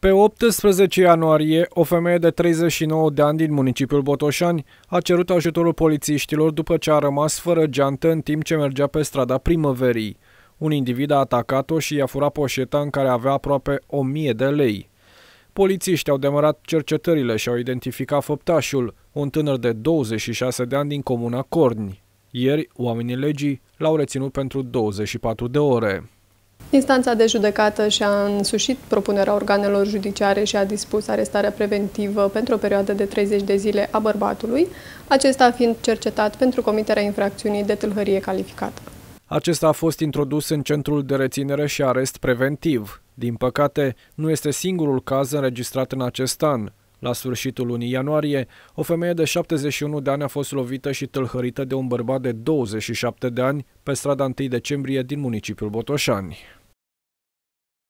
Pe 18 ianuarie, o femeie de 39 de ani din municipiul Botoșani a cerut ajutorul polițiștilor după ce a rămas fără geantă în timp ce mergea pe strada primăverii. Un individ a atacat-o și i-a furat poșeta în care avea aproape 1000 de lei. Polițiștii au demarat cercetările și au identificat făptașul, un tânăr de 26 de ani din comuna Corni. Ieri, oamenii legii l-au reținut pentru 24 de ore. Instanța de judecată și-a însușit propunerea organelor judiciare și a dispus arestarea preventivă pentru o perioadă de 30 de zile a bărbatului, acesta fiind cercetat pentru comiterea infracțiunii de tâlhărie calificată. Acesta a fost introdus în centrul de reținere și arest preventiv. Din păcate, nu este singurul caz înregistrat în acest an. La sfârșitul lunii ianuarie, o femeie de 71 de ani a fost lovită și tâlhărită de un bărbat de 27 de ani pe strada 1 decembrie din municipiul Botoșani.